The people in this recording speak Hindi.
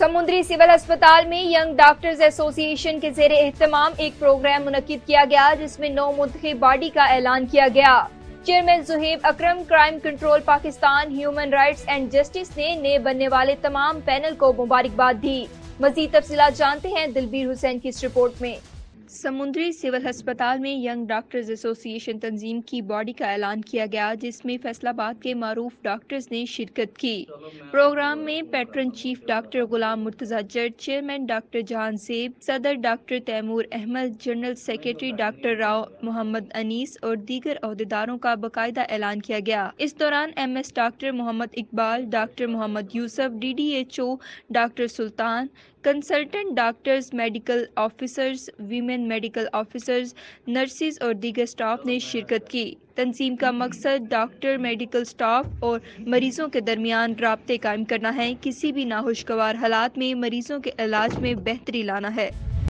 समुद्री सिविल अस्पताल में यंग डॉक्टर्स एसोसिएशन के जेर एहतमाम एक प्रोग्राम मुनद किया गया जिसमें नौ मुंतब बॉडी का ऐलान किया गया chairman Zuhaib Akram crime control Pakistan human rights and justice ने नए बनने वाले तमाम पैनल को मुबारकबाद दी मजीद तफसी जानते हैं दिलबीर हुसैन की इस रिपोर्ट में समुद्री सिविल अस्पताल में यंग डॉक्टर्स एसोसिएशन तंजीम की बॉडी का ऐलान किया गया जिसमें फैसलाबाद के मरूफ डॉक्टर्स ने शिरकत की प्रोग्राम में patron chief doctor Ghulam Murtaza Jat chairman doctor Jahanzeb सदर doctor Taimur Ahmed general secretary doctor Rao Mohammad Anees और दीगर अहदेदारों का बाकायदा ऐलान किया गया इस दौरान M S doctor Mohammad Iqbal doctor Mohammad Yusuf D D H O doctor Sultan consultant doctors medical officers women chairman medical officers nurses और दीगर स्टाफ ने शिरकत की तनसीम का मकसद डॉक्टर मेडिकल स्टाफ और मरीजों के दरमियान रबते कायम करना है किसी भी नाहुशगवार हालात में मरीजों के इलाज में बेहतरी लाना है